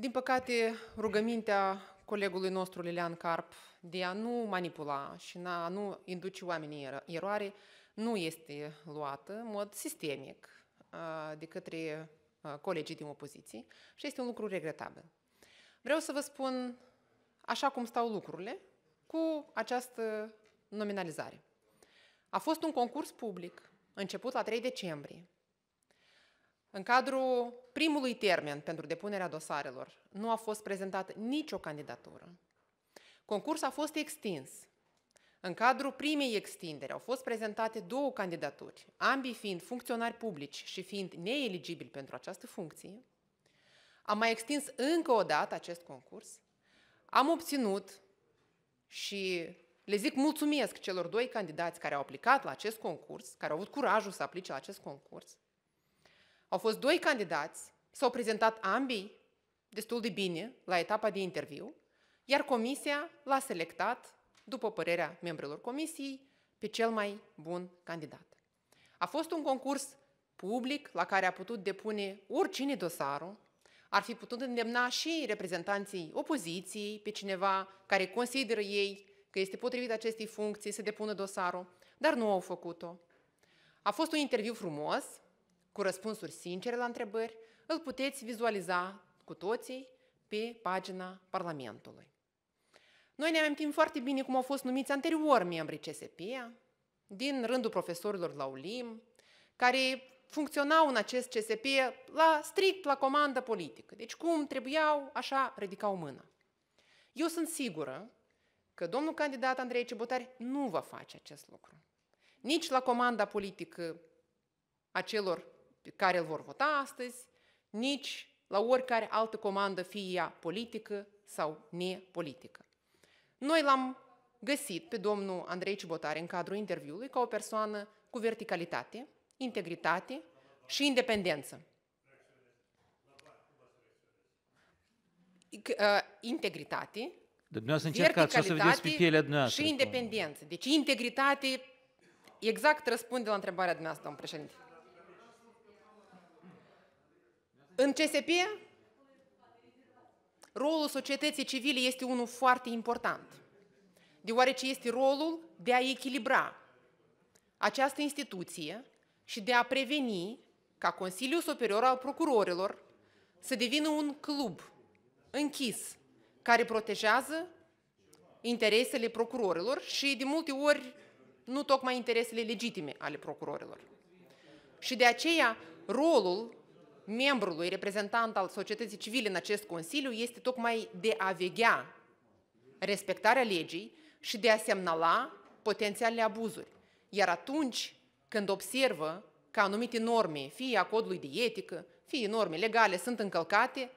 Din păcate, rugămintea colegului nostru Lilian Carp de a nu manipula și a nu induce oamenii eroare nu este luată în mod sistemic de către colegii din opoziție și este un lucru regretabil. Vreau să vă spun așa cum stau lucrurile cu această nominalizare. A fost un concurs public început la 3 decembrie, în cadrul primului termen pentru depunerea dosarelor nu a fost prezentată nicio candidatură. Concursul a fost extins. În cadrul primei extinderi au fost prezentate două candidaturi, ambii fiind funcționari publici și fiind neeligibili pentru această funcție. Am mai extins încă o dată acest concurs. Am obținut și le zic mulțumesc celor doi candidați care au aplicat la acest concurs, care au avut curajul să aplice la acest concurs, au fost doi candidați, s-au prezentat ambii destul de bine la etapa de interviu, iar comisia l-a selectat, după părerea membrilor comisiei, pe cel mai bun candidat. A fost un concurs public la care a putut depune oricine dosarul, ar fi putut îndemna și reprezentanții opoziției pe cineva care consideră ei că este potrivit acestei funcții să depună dosarul, dar nu au făcut-o. A fost un interviu frumos, cu răspunsuri sincere la întrebări, îl puteți vizualiza cu toții pe pagina Parlamentului. Noi ne amintim foarte bine cum au fost numiți anterior membrii CSP, din rândul profesorilor la ULIM, care funcționau în acest CSP la strict la comandă politică. Deci cum trebuiau, așa ridicau mâna. Eu sunt sigură că domnul candidat Andrei Cebotari nu va face acest lucru. Nici la comanda politică a celor pe care îl vor vota astăzi, nici la oricare altă comandă, fie ea politică sau nepolitică. Noi l-am găsit pe domnul Andrei Cibotare în cadrul interviului ca o persoană cu verticalitate, integritate și independență. Ă, integritate, verticalitate să Și independență. Deci integritate exact răspunde la întrebarea dumneavoastră, domnul președinte. În CSP, rolul societății civile este unul foarte important, deoarece este rolul de a echilibra această instituție și de a preveni ca Consiliul Superior al Procurorilor să devină un club închis care protejează interesele procurorilor și de multe ori nu tocmai interesele legitime ale procurorilor. Și de aceea rolul membrului reprezentant al societății civile în acest Consiliu este tocmai de a veghea respectarea legii și de a semnala potențiale abuzuri. Iar atunci când observă că anumite norme, fie a codului de etică, fie norme legale, sunt încălcate,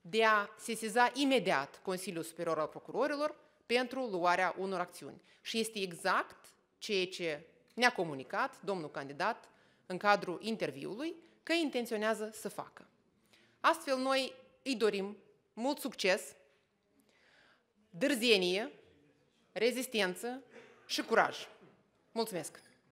de a sesiza imediat Consiliul Superior al Procurorilor pentru luarea unor acțiuni. Și este exact ceea ce ne-a comunicat domnul candidat în cadrul interviului, că intenționează să facă. Astfel, noi îi dorim mult succes, dârzienie, rezistență și curaj. Mulțumesc!